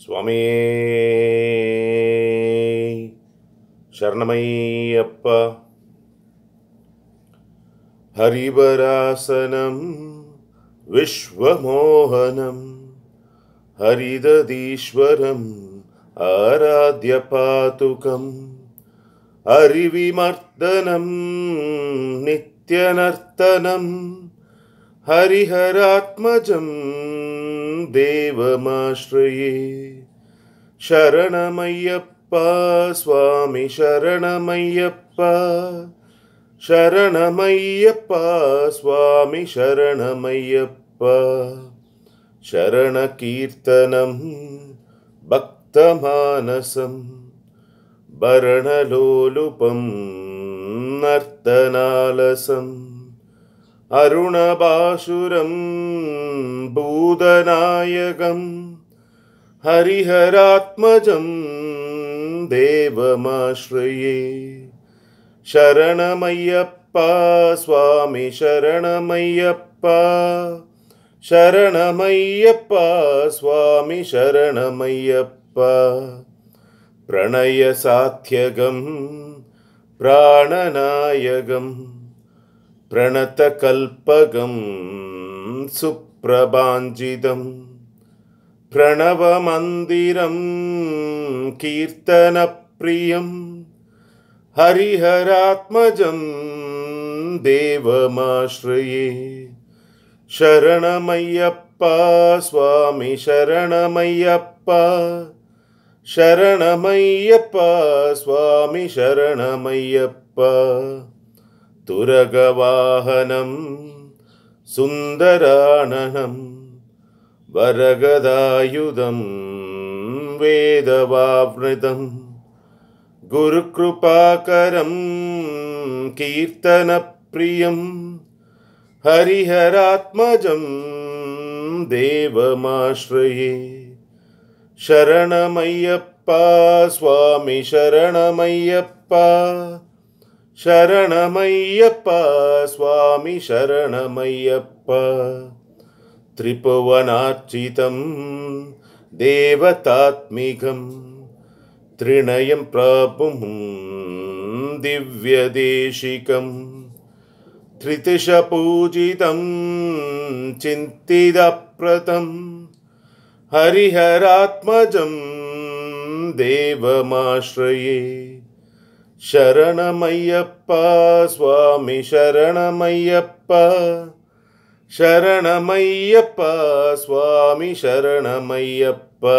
स्वमे शरणमय्यप्प हरिवरासनं विश्वमोहनं हरिदधीश्वरम् आराध्यपातुकम् हरिविमर्दनं नित्यनर्तनं हरिहरात्मजम् देवमाश्रये शरणमय्यप्पा स्वामि शरणमय्यप्पा शरणमय्यप्पा स्वामि शरणमय्यप्प शरणकीर्तनं भक्तमानसं वरणलोलुपं नर्तनालसं अरुणबासुरम् यकं हरिहरात्मजं देवमाश्रये शरणमय्यप्पा स्वामी शरणमय्यप्पा शरणमय्यप्पा स्वामि शरणमय्यप्पा प्रणयसाध्यगं प्राणनायगं प्रणतकल्पगम् सुप्रभाञ्जितं प्रणवमन्दिरं कीर्तनप्रियं हरिहरात्मजं देवमाश्रये शरणमय्यप्पा स्वामी शरणमय्यप्पा शरणमय्यप्पा स्वामि शरणमय्यप्पा तुरगवाहनम् सुन्दराणहं वरगदायुधं वेदवावृतं गुरुकृपाकरं कीर्तनप्रियं हरिहरात्मजं देवमाश्रये शरणमय्यप्पा स्वामी शरणमय्यप्पा शरणमय्यप्प स्वामी त्रिपुवनार्चितं देवतात्मिकं त्रिणयं प्रापुं दिव्यदेशिकं त्रितिशपूजितं चिन्तिदप्रतं हरिहरात्मजं देवमाश्रये शरणमय्यप्पा स्वामि शरणमय्यप्पा शरणमय्यप्पा स्वामि शरणमय्यप्पा